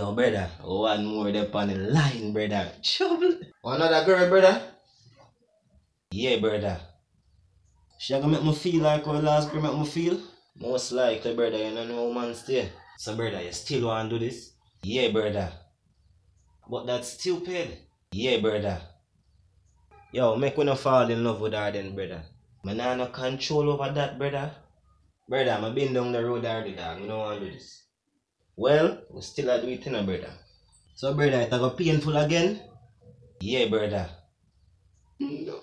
Yo, brother, one more there on the line, brother. Trouble. Another girl, brother? Yeah, brother. She gonna make me feel like how last girl make me feel? Most likely, brother, you don't know how man stay. So, brother, you still want to do this? Yeah, brother. But that's stupid. Yeah, brother. Yo, make me not fall in love with her then, brother. Man, I no control over that, brother. Brother, I've been down the road already, dog. You don't want to do this. Well, we still are doing it, you know, brother. So, brother, it got painful again? Yeah, brother. No.